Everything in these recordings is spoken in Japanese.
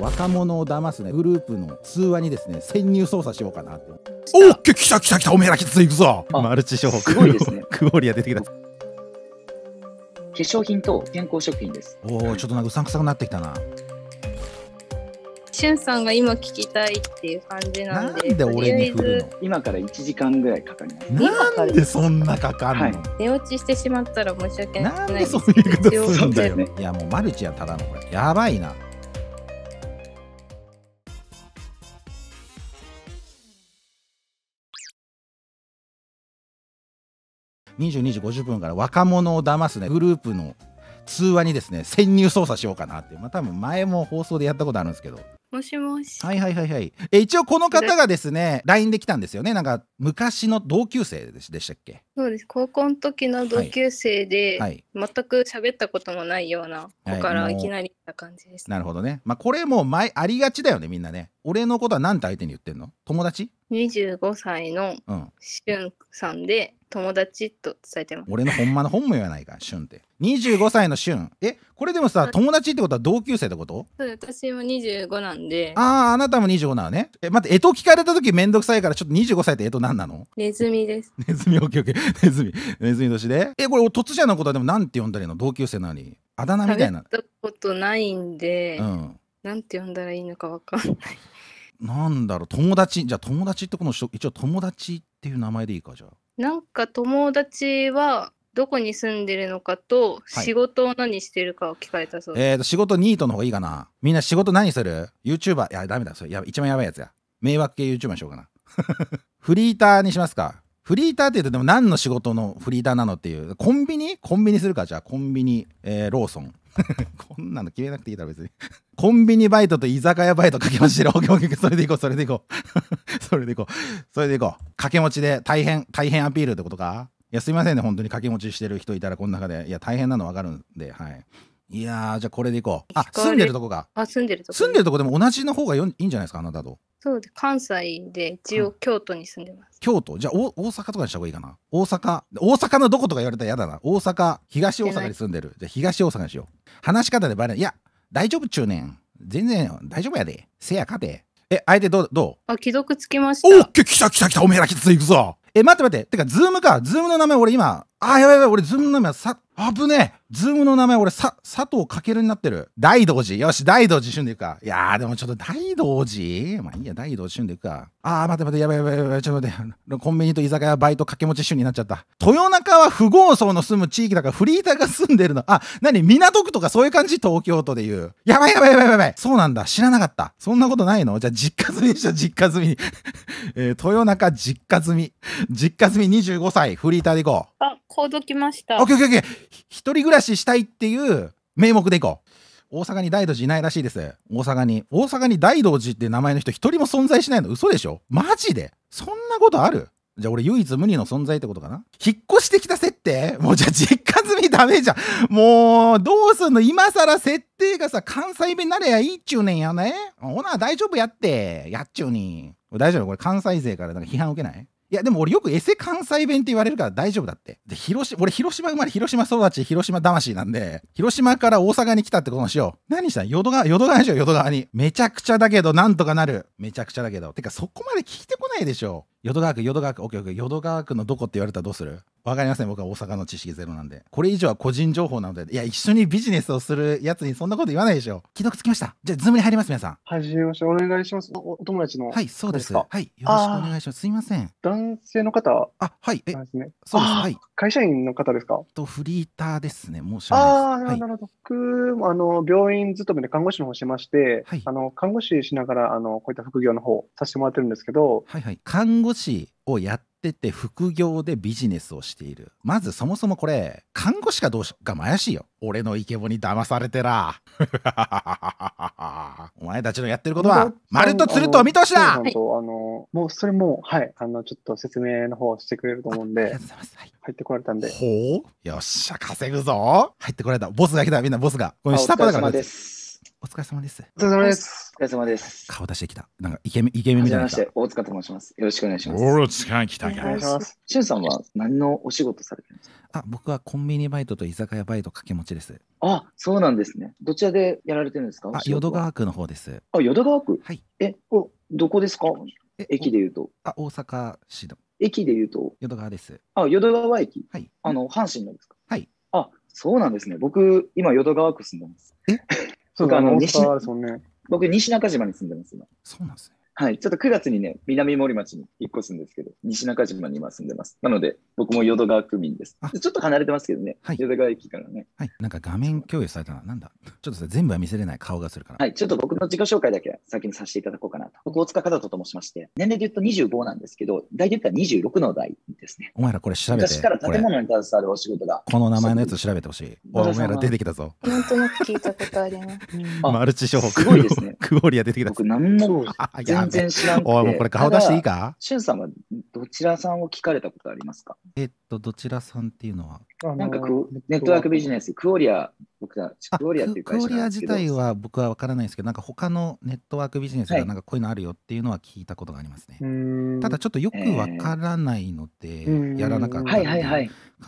若者を騙すね、グループの通話にですね、潜入捜査しようかなって。おっ来た来た来たおめえらつい、行くぞマルチ商法、ですね。クオリア出てきた。化粧品と健康食品です。おお、ちょっとなんかうさんくさくなってきたな。しゅんさんが今聞きたいっていう感じなんで。なんで俺に振るの今から1時間ぐらいかかります。なんでそんなかかるの、はい、寝落ちしてしまったら申し訳ないなんでそういうことするんだよ。ね、いやもうマルチやただのこれ。やばいな。22時50分から若者を騙すねグループの通話にですね潜入捜査しようかなってまあ多分前も放送でやったことあるんですけどもしもしはいはいはいはいえ一応この方がですね LINE で来たんですよねなんか昔の同級生でしたっけそうです高校の時の同級生で、はい、はい、全く喋ったこともないような子からいきなり来た感じです、はい、なるほどねまあこれも前ありがちだよねみんなね俺のことは何て相手に言ってんの友達25歳のしゅんさんで、うん友達と伝えてます俺のほんまの本名やないかしゅんって25歳のしゅんえこれでもさ友達ってことは同級生ってことそう私も25なんであああなたも25なのねえ待ってえと聞かれた時めんどくさいからちょっと25歳ってえと何なのネズミですネズミオッケーオッケーネズミネズミ年でえこれ突然のことはでもなんて呼んだらいいの同級生なのにあだ名みたいな食べたことないんで、うん、なんて呼んだらいいのかわかんないなんだろう友達じゃあ友達ってこの人一応友達っていう名前でいいかじゃあなんか友達はどこに住んでるのかと仕事を何してるかを聞かれたそうです。えーと、仕事ニートの方がいいかなみんな仕事何する ?YouTuber? いや、ダメだ。それや一番やばいやつや。迷惑系 YouTuber にしようかな。フリーターにしますかフリーターって言うとでも何の仕事のフリーターなのっていうコンビニコンビニするかじゃあコンビニ、えー、ローソン こんなの決めなくていいだろ別にコンビニバイトと居酒屋バイト掛け持ちでロケオケそれでいこうそれでいこう それでいこうそれでいこう掛け持ちで大変大変アピールってことかいやすいませんね本当に掛け持ちしてる人いたらこの中でいや大変なの分かるんではいいやーじゃあこれでいこうあ住んでるとこかあ住んでるとこ住んでるとこでも同じの方がいいんじゃないですかあなたとそうで関西で一応京都に住んでます。京都じゃあ大阪とかにした方がいいかな大阪大阪のどことか言われたら嫌だな大阪東大阪に住んでるじゃあ東大阪にしよう話し方でバレないいや大丈夫っちゅうねん全然大丈夫やでせやかてえ相手どうどうあ既読つきましたおっ来た来た来たおめえら来たいくぞえ待って待っててかズームかズームの名前俺今あやばいやばい俺ズームの名前さぶねえズームの名前俺さ、佐藤かけるになってる。大道寺。よし、大道寺旬でいくか。いやーでもちょっと大道寺まあいいや、大道寺旬でいくか。あー待て待て、やばいやばいやばい、ちょっと待って。コンビニと居酒屋バイト掛け持ち旬になっちゃった。豊中は富豪層の住む地域だからフリーターが住んでるの。あ、なに港区とかそういう感じ東京都で言う。やばいやばいやばいやばい。そうなんだ。知らなかった。そんなことないのじゃあ実家住みにしよう、実家住み えー、豊中実家住み。実家住み25歳。フリーターでいこう。あ、コード来ました。オッケーオッケーオッケー。一人暮らしししたいっていう名目でいこう。大阪に大道寺いないらしいです。大阪に。大阪に大道寺って名前の人一人も存在しないの嘘でしょマジでそんなことあるじゃあ俺唯一無二の存在ってことかな引っ越してきた設定もうじゃあ実家済みダメじゃん。もう、どうすんの今更設定がさ、関西弁なりゃいいっちゅうねんやね。ほな、大丈夫やって。やっちゅうに。大丈夫これ関西勢からなんか批判受けないいやでも俺よくエセ関西弁って言われるから大丈夫だってで広し、俺広島生まれ広島育ち広島魂なんで広島から大阪に来たってことにしよう何した淀川淀川にしよう淀川にめちゃくちゃだけどなんとかなるめちゃくちゃだけどてかそこまで聞いてこないでしょ淀川区、淀川区、オッケーオッケー、淀川区のどこって言われたらどうするわかりません、僕は大阪の知識ゼロなんで。これ以上は個人情報なので、いや、一緒にビジネスをするやつにそんなこと言わないでしょ。既読つきました。じゃあ、ズームに入ります、皆さん。はじめまして。お願いします。おお友達の。はい、そうです。はい、よろしくお願いします。すいません。男性の方あ、はい。え、そうですはい。会社員の方ですかと、フリーターですね。申し訳ないです。ああ、なるほど。僕あの、病院勤めで看護師の方してまして、はい、あの、看護師しながら、あの、こういった副業の方させてもらってるんですけど、はいはい。看護士をやってて副業でビジネスをしているまずそもそもこれ看護師かどうかも怪しいよ俺のイケボに騙されてら お前たちのやってることはまるっとつるとお見通しだあのもうそれもはいあのちょっと説明の方してくれると思うんでありがとうございます、はい、入ってこられたんでほうよっしゃ稼ぐぞ入ってこられたボスが来たみんなボスがこれ下っ端だからですお疲れ様です。お疲れ様です。お疲れ様です。顔出してきた。なんかイケメン、イケメンみたいな。して、大塚と申します。よろしくお願いします。大塚きたお願いします。しゅんさんは何のお仕事されてるんですかあ、僕はコンビニバイトと居酒屋バイト掛け持ちです。あ、そうなんですね。どちらでやられてるんですかあ、淀川区の方です。あ、淀川区はい。え、お、どこですか駅でいうと。あ、大阪市の。駅でいうと。淀川です。あ、淀川駅はい。あの、阪神のですかはい。あ、そうなんですね。僕、今、淀川区住んでます。え僕、あの西、僕、西中島に住んでます、今。そうなんですね。はい、ちょっと9月にね、南森町に引っ越すんですけど、西中島に今住んでます。なので、僕も淀川区民です。ちょっと離れてますけどね、はい、淀川駅からね。はい、なんか画面共有されたな、なんだ、ちょっとさ、全部は見せれない顔がするから。はい、ちょっと僕の自己紹介だけ先にさせていただこうかなと。僕、大塚和人と申しまして、年齢で言うと25なんですけど、大体言ったら26の代ですね。お前らこれ調べて。昔から建物に携わるお仕事が。この名前のやつ調べてほしい。お前ら出てきたぞ。なんとなく聞いたことあります。マルチ商法、クオリア出てきた。僕、何も。全然知らんくて。おい、もうこれ顔出していいかしゅんさんはどちらさんを聞かれたことありますかえっと、どちらさんっていうのはなんかク、ネットワークビジネス、クオリア僕はチクオリアっていう会社クオリア自体は僕は分からないですけど、なんか他のネットワークビジネスがなんかこういうのあるよっていうのは聞いたことがありますね。はい、ただちょっとよく分からないので、やらなかった感じなん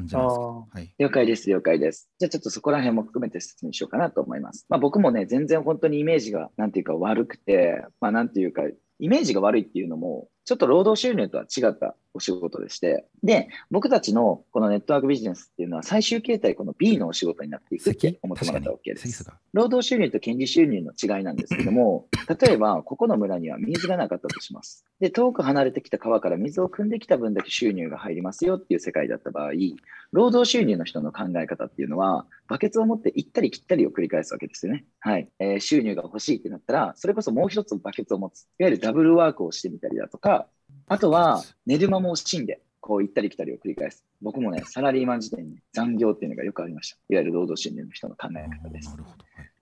ですけど、はいはい、了解です、了解です。じゃあちょっとそこら辺も含めて説明しようかなと思います。まあ、僕もね、全然本当にイメージがなんていうか悪くて、まあ、なんていうか、イメージが悪いっていうのも、ちょっと労働収入とは違ったお仕事でして、で、僕たちのこのネットワークビジネスっていうのは最終形態この B のお仕事になっていくって思ってもらったわけです。労働収入と権利収入の違いなんですけども、例えばここの村には水がなかったとします。で、遠く離れてきた川から水を汲んできた分だけ収入が入りますよっていう世界だった場合、労働収入の人の考え方っていうのは、バケツを持って行ったり切ったりを繰り返すわけですよね。はい。えー、収入が欲しいってなったら、それこそもう一つバケツを持つ。いわゆるダブルワークをしてみたりだとか、あとは、寝る間も惜しんで、こう行ったり来たりを繰り返す。僕もね、サラリーマン時代に残業っていうのがよくありました。いわゆる労働収入の人の考え方です。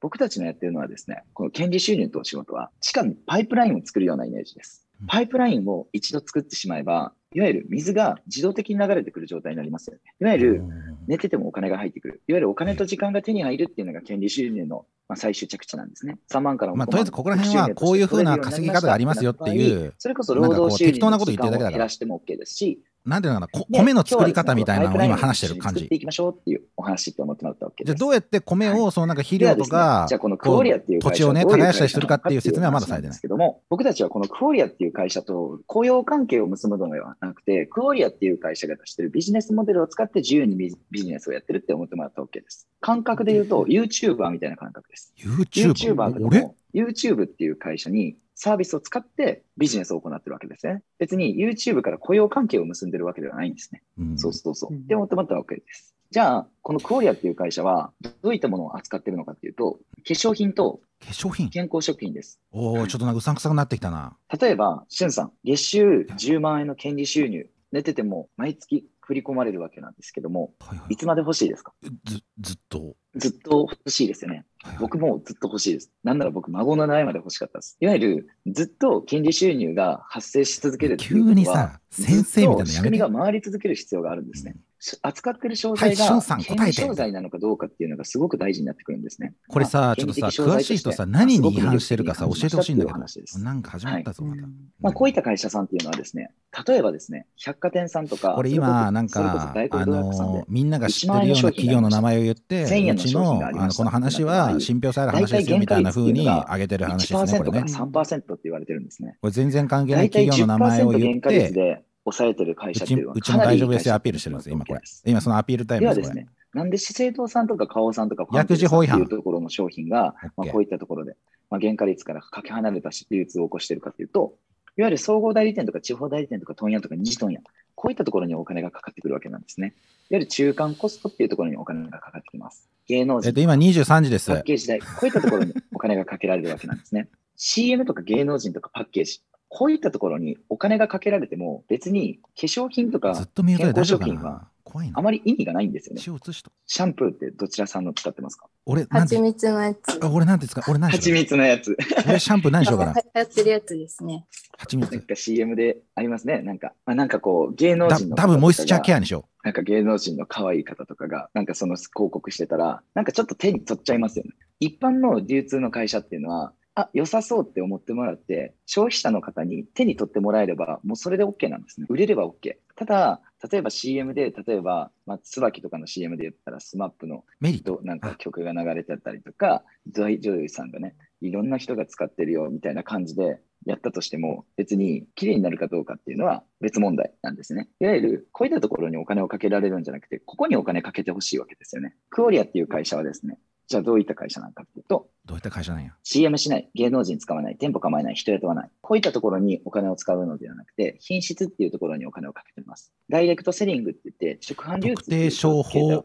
僕たちのやってるのはですね、この権利収入とお仕事は、地下にパイプラインを作るようなイメージです。パイプラインを一度作ってしまえば、いわゆる水が自動的に流れてくる状態になりますよね。いわゆる寝ててもお金が入ってくる。いわゆるお金と時間が手に入るっていうのが権利収入のまあ、最終着地なんですね。3万からまあ、とりあえずここら辺はこういうふうな稼ぎ方がありますよっていう、それこそ労働収入を減らしても OK ですし、なんていうのかな、米の作り方みたいなのを今話してる感じ。ていきましょうっていうお話って思ってもらったわけじゃあどうやって米を、そのなんか肥料とか、土地をね、耕したりするかっていう説明はまだされてない。ですけども、僕たちはこのクオリアっていう会社と雇用関係を結ぶのではなくて、クオリアっていう会社が出してるビジネスモデルを使って自由にビジネスをやってるって思ってもらったわけです。感覚で言うと、YouTuber みたいな感覚です。YouTuber? YouTuber YouTube っていう会社にサービスを使ってビジネスを行ってるわけですね。別に YouTube から雇用関係を結んでるわけではないんですね。うん、そうそうそう。で、もってもらったわけです。じゃあ、このクオリアっていう会社は、どういったものを扱ってるのかっていうと、化粧品と化粧品健康食品です。おお、ちょっとなんかうさんくさくなってきたな。例えば、しゅんさん、月収10万円の権利収入、寝てても毎月振り込まれるわけなんですけども、はいはい、いつまで欲しいですかずずっと。ずっと欲しいですよね、僕もずっと欲しいです。なんなら僕、孫の代まで欲しかったです。いわゆる、ずっと金利収入が発生し続けるっていうのは、急にさ、先生みたいな仕組みが回り続ける必要があるんですね。うん扱ってる商材が、権利商材なのかどうかっていうのがすごく大事になってくるんですね。これさ、ちょっとさ、詳しい人さ、何に違反してるかさ、教えてほしいんだけど、なんか始まったぞ、また。まあ、こういった会社さんっていうのはですね、例えばですね、百貨店さんとか、これ今、なんか、あの、みんなが知ってるような企業の名前を言って、うちの、あのこの話は信憑性ある話ですよみたいなふうに上げてる話ですね、これね。って言われてるんですね。これ全然関係ない企業の名前を言って、抑えてる会社っていうのはうちも大丈夫ですよアピールしてるんです今これ。今そのアピールタイムですですね。なんで資生堂さんとか花王さんとかン薬事法違反というところの商品が、まあ、こういったところで、まあ、原価率からかけ離れた流通を起こしているかというと、いわゆる総合代理店とか地方代理店とか問屋とか二次問屋、こういったところにお金がかかってくるわけなんですね。いわゆる中間コストっていうところにお金がかかってきます。芸能人。えっと、今23時です。パッケージ代、こういったところにお金がかけられるわけなんですね。CM とか芸能人とかパッケージ、こういったところにお金がかけられても、別に化粧品とか健康食品はあまり意味がないんですよね。シャンプーってどちらさんの使ってますか俺、蜂蜜のやつ。あ、俺なんですか俺何蜂蜜のやつ。俺シャンプー何しようかな。流行ってるやつですね。蜂蜜。なんか CM でありますね。なんか、まあ、なんかこう、芸能人の。多分、モイスチャーケアにしよう。なんか芸能人の可愛い方とかが、なんかその広告してたら、なんかちょっと手に取っちゃいますよね。一般の流通の会社っていうのは、あ、良さそうって思ってもらって、消費者の方に手に取ってもらえれば、もうそれで OK なんですね。売れれば OK。ただ、例えば CM で、例えば、まあ、椿とかの CM で言ったら、SMAP のメリットなんか曲が流れてたりとか、大女優さんがね、いろんな人が使ってるよみたいな感じで、やったとしても別に綺麗になるかどうかっていうのは別問題なんですね。いわゆるこういったところにお金をかけられるんじゃなくてここにお金かけてほしいわけですよね。クオリアっていう会社はですねじゃあどういった会社なんかっていうと、どういった会社なんや ?CM しない、芸能人使わない、店舗構えない、人雇わない。こういったところにお金を使うのではなくて、品質っていうところにお金をかけてます。ダイレクトセリングって言って、直販流通特定商法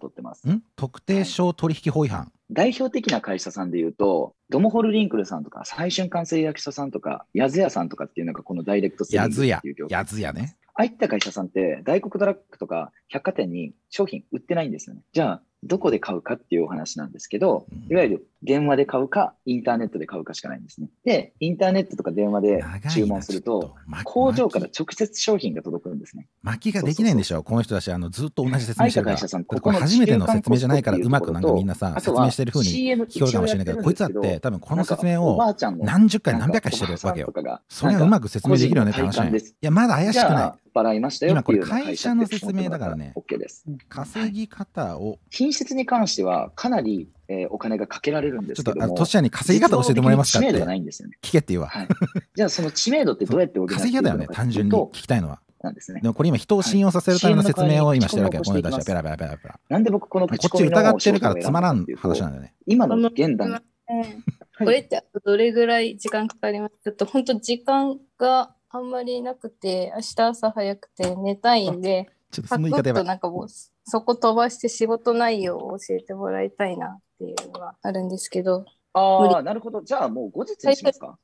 特定商取引法違反、はい、代表的な会社さんで言うと、ドモホルリンクルさんとか、最春完製役所さんとか、ヤズヤさんとかっていうのがこのダイレクトセリングっていう業界。ね。ああいった会社さんって、外国ドラッグとか百貨店に商品売ってないんですよね。じゃあ、どこで買うかっていうお話なんですけど、いわゆる電話で買うか、インターネットで買うかしかないんですね。で、インターネットとか電話で注文すると、工場から直接商品が届くんですね。巻きができないんでしょう、この人たち、あのずっと同じ説明してるから。ここ初めての説明じゃないから、うまくなんかみんなさ、説明してるふうに聞こえるかもしれないけど、こいつだって、多分この説明を何十回、何百回してるわけよ。それはうまく説明できるよねって話いや、まだ怪しくない。払いましたよっていう会社の説明だからね。OK です。稼ぎ方を。品質に関しては、かなり、えー、お金がかけられるんですけども。ちょっと、あトシヤに稼ぎ方教えてもらえますか知名度がないんですよね。聞けって言うわ。はい、じゃあ、その知名度ってどうやって補っの 稼ぎ方だよね、単純に聞きたいのは。なんですね。でもこれ今人を信用させるための説明を今してるわけよ、この人たちはペラペラペラペラ。なんで僕この口コミのこっち疑ってるからつまらん話なんだよね。今の現段。うん、これってどれぐらい時間かかりますちょっと本当時間があんまりなくて、明日朝早くて寝たいんで、ちょっとその言い方やなんかもう、そこ飛ばして仕事内容を教えてもらいたいなっていうのがあるんですけど。ああ、なるほど。じゃあもう後日にしますか。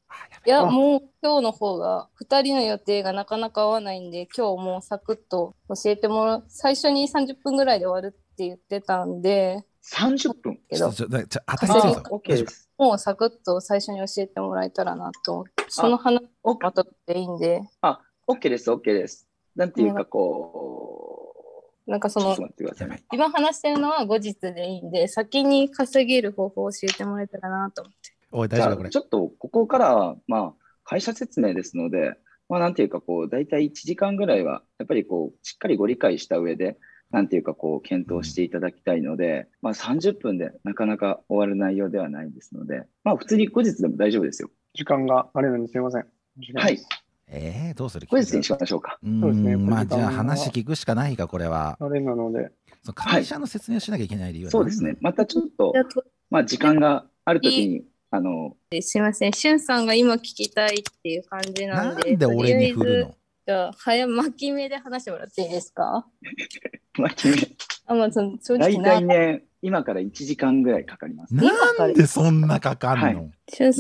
いや、もう今日の方が、2人の予定がなかなか合わないんで、今日もうサクッと教えてもらう。最初に30分ぐらいで終わるって言ってたんで。30分けど。ちょっと、ちょっと、当たりそ OK です。もうサクッと最初に教えてもらえたらなとその話をまとっていいんであ OK です OK ですなんていうかこうなんかその今話してるのは後日でいいんで先に稼げる方法を教えてもらえたらなと思っておい大丈夫これちょっとここからまあ会社説明ですのでまあなんていうかこう大体1時間ぐらいはやっぱりこうしっかりご理解した上でなんていうかこう検討していただきたいので、まあ、30分でなかなか終わる内容ではないですので、まあ、普通に後日でも大丈夫ですよ。時間があるのにすいません。はい。えー、どうする後日にしましょうか。そうですね。まあ、じゃあ話聞くしかないか、これは。あれなので。そ会社の説明をしなきゃいけない理由、はい、そうですね。またちょっと、まあ、時間があるときに、あの。すいません。しゅんさんが今聞きたいっていう感じなんで。なんで俺に振るのじゃあ、早巻き目で話してもらっていいですか 巻き目。あ、まあ、その正直大体ね、今から1時間ぐらいかかります。なんでそんなかかるの、はい、しゅん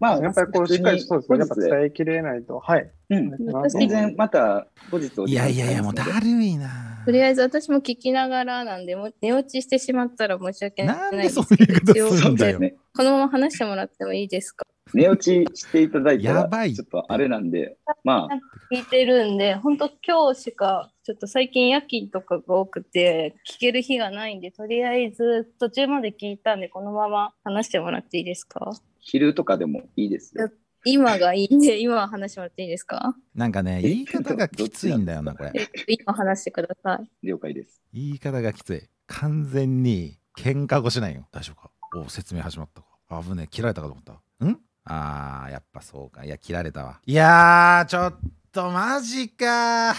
まあ、やっぱりこう、しっかりそうですね。やっぱ伝えきれないと。はい。うん、全然また後日お、いやいやいや、もうだるいな。とりあえず私も聞きながらなんで、も寝落ちしてしまったら申し訳ないなんでそういうことするんだよ。ね、このまま話してもらってもいいですか寝落ちしていただいたら、ちょっとあれなんで、まあ。聞いてるんで、本当今日しか、ちょっと最近夜勤とかが多くて、聞ける日がないんで、とりあえず途中まで聞いたんで、このまま話してもらっていいですか昼とかでもいいですよ。今がいいんで、今話してもらっていいですかなんかね、言い方がきついんだよな、これ。今話してください。了解です。言い方がきつい。完全に喧嘩越しないよ。大丈夫かお説明始まったか危ねえ切られたかと思ったんあーやっぱそうかいや切られたわいやちょっとマジかい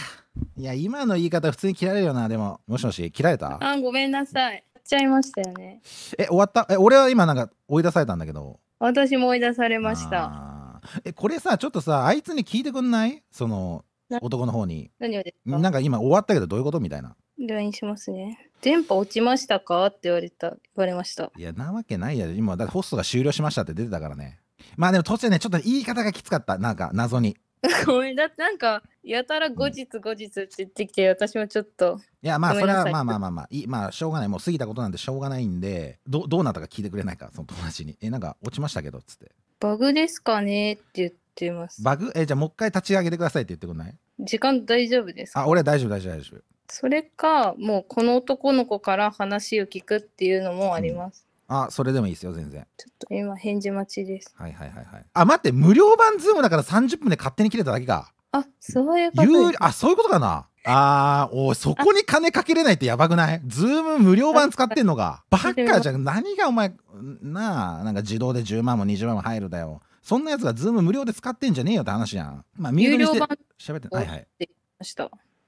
や今の言い方普通に切られるよなでももしもし切られたあごめんなさいちゃいましたよねえ終わったえ俺は今なんか追い出されたんだけど私も追い出されましたえこれさちょっとさあいつに聞いてくんないその男の方に何をですかなんか今終わったけどどういうことみたいな LINE しますね。電波落ちましたかって言われた、言われました。いや、なわけないやろ。今、だホストが終了しましたって出てたからね。まあでも途中ね、ちょっと言い方がきつかった。なんか、謎に。ごめん、だってなんか、やたら後日後日って言ってきて、私もちょっと。いや、まあ、それはまあまあまあまあ、いまあ、しょうがない。もう過ぎたことなんでしょうがないんで、どどうなったか聞いてくれないか、その友達に。え、なんか、落ちましたけど、つって。バグですかねって言ってます。バグえ、じゃあもう一回立ち上げてくださいって言ってくんない時間大丈夫ですかあ、俺は大丈夫、大丈夫、大丈夫。それか、もうこの男の子から話を聞くっていうのもあります。あ、それでもいいですよ、全然。ちょっと今、返事待ちです。はいはいはいはい。あ、待って、無料版ズームだから30分で勝手に切れただけか。あ、そういうこと有あ、そういうことかな。あー、おいそこに金かけれないってやばくないズーム無料版使ってんのが。バッカじゃん。何がお前、なあ、なんか自動で10万も20万も入るだよ。そんなやつがズーム無料で使ってんじゃねえよって話やん。まあ、ミ有料し版喋って。はいはい。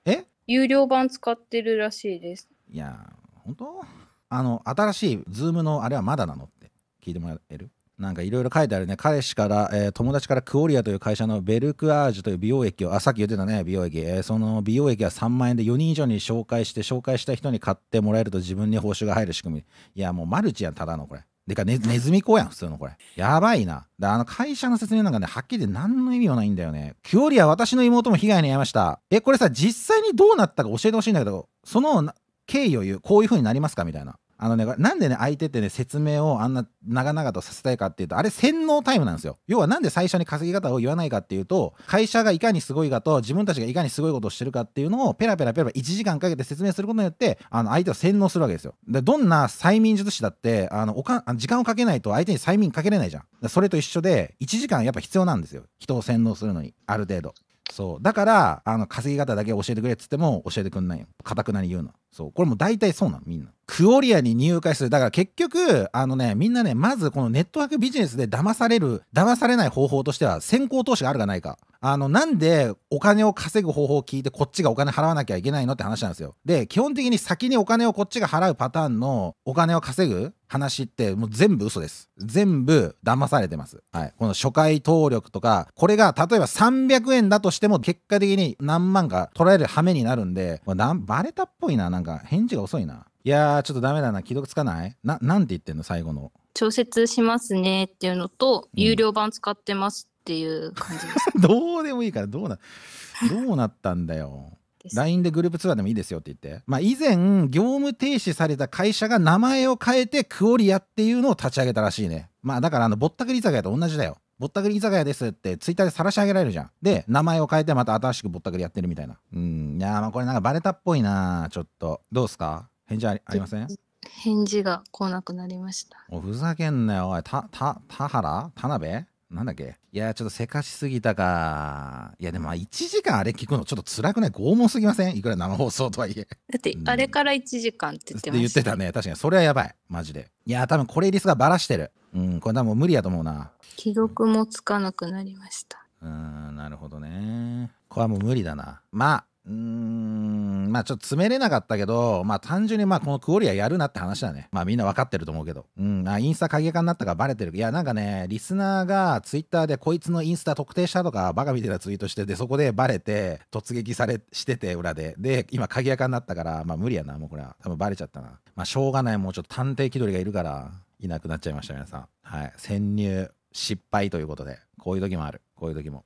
え有料版使ってるらしいです。いや本当あの、新しいズームのあれはまだなのって聞いてもらえるなんかいろいろ書いてあるね。彼氏から、えー、友達からクオリアという会社のベルクアージュという美容液を、あ、さっき言ってたね、美容液。えー、その美容液は3万円で4人以上に紹介して、紹介した人に買ってもらえると自分に報酬が入る仕組み。いや、もうマルチやん、ただのこれ。でか、ね、ネズミ子やん、普通のこれ。やばいな。だあの会社の説明なんかね、はっきり言って何の意味もないんだよね。キュオリア、私の妹も被害に遭いました。え、これさ、実際にどうなったか教えてほしいんだけど、その経緯を言う、こういう風になりますかみたいな。あのね、なんでね、相手ってね、説明をあんな長々とさせたいかっていうと、あれ洗脳タイムなんですよ。要はなんで最初に稼ぎ方を言わないかっていうと、会社がいかにすごいかと、自分たちがいかにすごいことをしてるかっていうのを、ペラペラペラ1時間かけて説明することによって、あの、相手を洗脳するわけですよ。で、どんな催眠術師だって、あの、おか時間をかけないと相手に催眠かけれないじゃん。それと一緒で、1時間やっぱ必要なんですよ。人を洗脳するのに、ある程度。そう。だから、あの、稼ぎ方だけ教えてくれっつっても教えてくんないよ。かたくなに言うの。そうこれも大体そうなのみんなクオリアに入会するだから結局あのねみんなねまずこのネットワークビジネスで騙される騙されない方法としては先行投資があるかないかあのなんでお金を稼ぐ方法を聞いてこっちがお金払わなきゃいけないのって話なんですよで基本的に先にお金をこっちが払うパターンのお金を稼ぐ話ってもう全部嘘です全部騙されてますはいこの初回登録とかこれが例えば300円だとしても結果的に何万か取られる羽目になるんで、まバレたっぽいななんかか返事が遅いな。いやー、ちょっとダメだな。既読つかないな、なんて言ってんの最後の。調節しますねっていうのと、有料版使ってますっていう感じです どうでもいいから、どうな、どうなったんだよ。で LINE でグループツアーでもいいですよって言って、まあ、以前業務停止された会社が名前を変えてクオリアっていうのを立ち上げたらしいねまあだからあのぼったくり酒屋と同じだよぼったくり居酒屋ですってツイッターで晒し上げられるじゃん。で、名前を変えてまた新しくぼったくりやってるみたいな。うん。いやまあこれなんかバレたっぽいなちょっと。どうすか返事ありありません返事が来なくなりました。おふざけんなよ、おい。た、た、田原田辺なんだっけいや、ちょっとせかしすぎたか。いや、でも1時間あれ聞くのちょっと辛くない拷問すぎませんいくら生放送とはいえ。だって、あれから1時間って言ってました、ね、言ってたね。確かに、それはやばい。マジで。いや、多分これリスがばらしてる。うん、これ多分無理やと思うな。既読もつかなくなりました。うん、なるほどね。これはもう無理だな。まあ、うーん、まあちょっと詰めれなかったけど、まあ単純にまあこのクオリアやるなって話だね。まあみんなわかってると思うけど。うん、あ、インスタ影化になったからバレてる。いや、なんかね、リスナーがツイッターでこいつのインスタ特定したとかバカみたいなツイートしてて、そこでバレて突撃され、してて裏で。で、今鍵かになったから、まあ無理やな、もうこれは。多分バレちゃったな。まあしょうがない、もうちょっと探偵気取りがいるから、いなくなっちゃいました、皆さん。はい。潜入失敗ということで、こういう時もある。こういう時も。